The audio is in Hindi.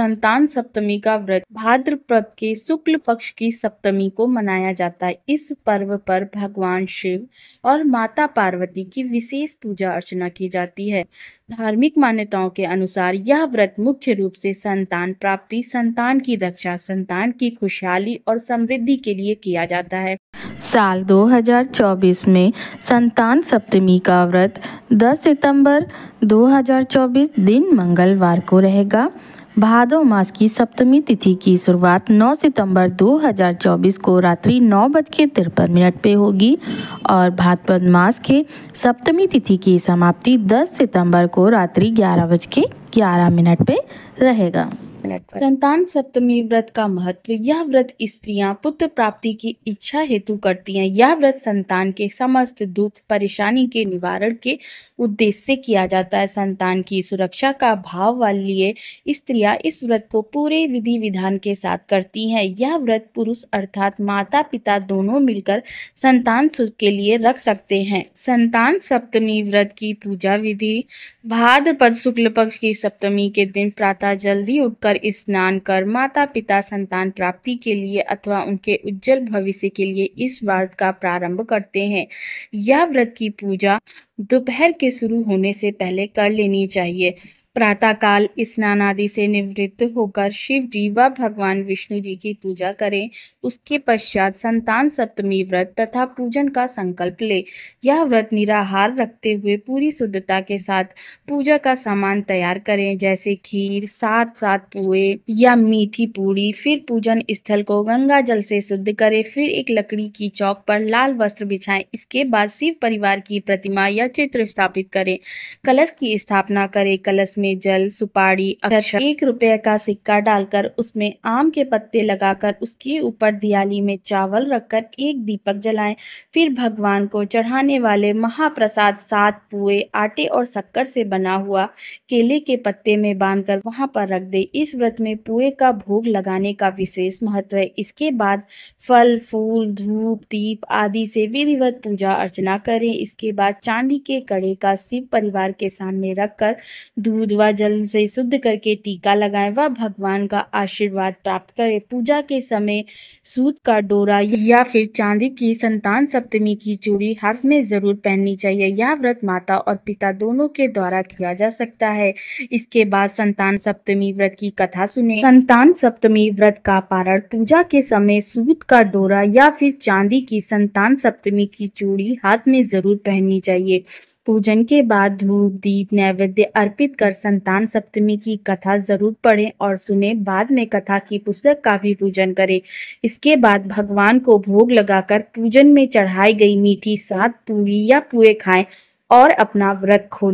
संतान सप्तमी का व्रत भाद्रपद के शुक्ल पक्ष की सप्तमी को मनाया जाता है इस पर्व पर भगवान शिव और माता पार्वती की विशेष पूजा अर्चना की जाती है धार्मिक मान्यताओं के अनुसार यह व्रत मुख्य रूप से संतान प्राप्ति संतान की रक्षा संतान की खुशहाली और समृद्धि के लिए किया जाता है साल 2024 में संतान सप्तमी का व्रत 10 सितंबर 2024 दिन मंगलवार को रहेगा भादो मास की सप्तमी तिथि की शुरुआत 9 सितंबर 2024 को रात्रि नौ बज के तिरपन मिनट पे होगी और भादपद मास के सप्तमी तिथि की समाप्ति 10 सितंबर को रात्रि ग्यारह बज के ग्यारह मिनट पे रहेगा संतान सप्तमी व्रत का महत्व यह व्रत स्त्रियां पुत्र प्राप्ति की इच्छा हेतु करती हैं यह व्रत संतान के समस्त दुख परेशानी के निवारण के उद्देश्य से किया जाता है संतान की सुरक्षा का भाव वाली स्त्रियां इस व्रत को पूरे विधि विधान के साथ करती हैं यह व्रत पुरुष अर्थात माता पिता दोनों मिलकर संतान सुख के लिए रख सकते हैं संतान सप्तमी व्रत की पूजा विधि भाद्रपद शुक्ल पक्ष की सप्तमी के दिन प्रातः जल्दी उठकर होकर स्नान कर माता पिता संतान प्राप्ति के लिए अथवा उनके उज्जवल भविष्य के लिए इस व्रत का प्रारंभ करते हैं यह व्रत की पूजा दोपहर के शुरू होने से पहले कर लेनी चाहिए प्रातःकाल स्नान आदि से निवृत्त होकर शिव जी व भगवान विष्णु जी की पूजा करें उसके पश्चात संतान सप्तमी व्रत तथा पूजन का संकल्प ले यह व्रत निराहार रखते हुए पूरी शुद्धता के साथ पूजा का सामान तैयार करें जैसे खीर साथ साथ पुए या मीठी पूड़ी फिर पूजन स्थल को गंगा जल से शुद्ध करें फिर एक लकड़ी की चौक पर लाल वस्त्र बिछाएं इसके बाद शिव परिवार की प्रतिमा या चित्र स्थापित करें कलश की स्थापना करें कलश में में जल सुपारी अक्षर एक रुपये का सिक्का डालकर उसमें आम के पत्ते लगाकर उसके ऊपर दियाली में चावल रखकर एक दीपक जलाएं फिर भगवान को चढ़ाने वाले महाप्रसाद सात पुए आटे और शक्कर से बना हुआ केले के पत्ते में बांधकर वहां पर रख दे इस व्रत में पुए का भोग लगाने का विशेष महत्व है इसके बाद फल फूल धूप दीप आदि से विधिवत पूजा अर्चना करें इसके बाद चांदी के कड़े का शिव परिवार के सामने रखकर दूध उद्वा जल से शुद्ध करके टीका लगाएं व भगवान का आशीर्वाद प्राप्त करें पूजा के समय सूत का डोरा या फिर चांदी की संतान सप्तमी की चूड़ी हाथ में जरूर पहननी चाहिए यह व्रत माता और पिता दोनों के द्वारा किया जा सकता है इसके बाद संतान सप्तमी व्रत की कथा सुने संतान सप्तमी व्रत का पारण पूजा के समय सूत का डोरा या फिर चांदी की संतान सप्तमी की चूड़ी हाथ में जरूर पहननी चाहिए पूजन के बाद धूप दीप नैवेद्य अर्पित कर संतान सप्तमी की कथा जरूर पढ़ें और सुने बाद में कथा की पुस्तक का भी पूजन करें इसके बाद भगवान को भोग लगाकर पूजन में चढ़ाई गई मीठी सात पूरी या पुए खाएं और अपना व्रत खोलें